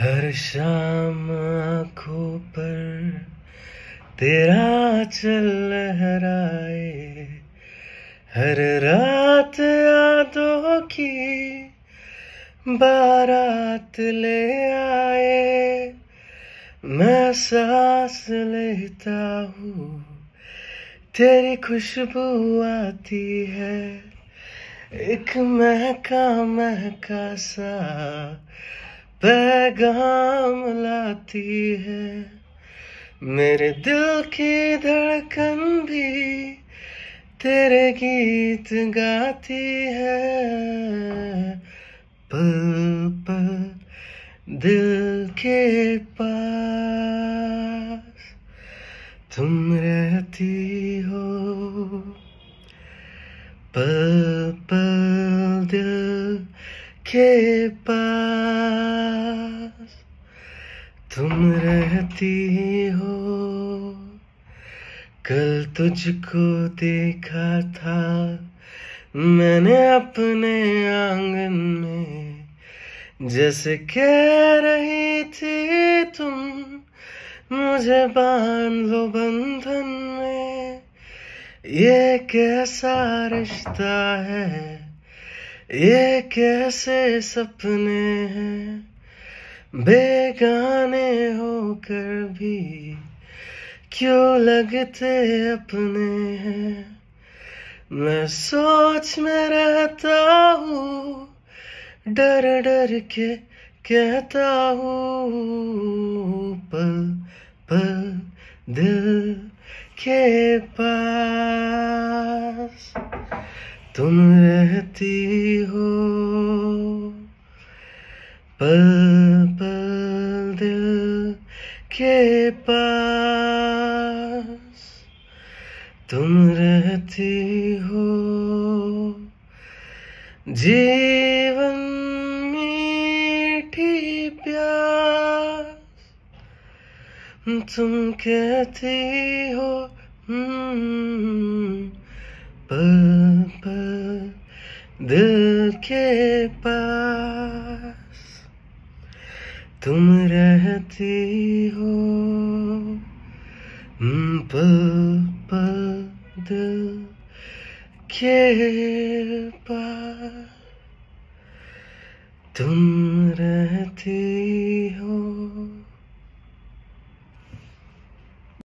हर शाम आंखों पर तेरा चल लहराए हर रात यादों की बारात ले आए मैं सांस लेता हूँ तेरी खुशबू आती है एक महका महका सा पैगाम लाती है मेरे दिल की धड़कन भी तेरे गीत गाती है पल पल दिल के पास तुम रहती हो पल पल के पास तुम रहती हो कल तुझको देखा था मैंने अपने आंगन में जैसे कह रही थी तुम मुझे बांध लो बंधन में ये कैसा रिश्ता है ये कैसे सपने हैं बेगाने होकर भी क्यों लगते अपने हैं मैं सोच में रहता हूँ डर डर के कहता हूँ पल पल दिल के पास तुम रहती हो पल पल दिल के पास तुम रहती हो जीवन मीठी प्यास तुम कहती हो हम्म, पल पर के पास तुम रहती हो पद पल दिल के पास तुम रहती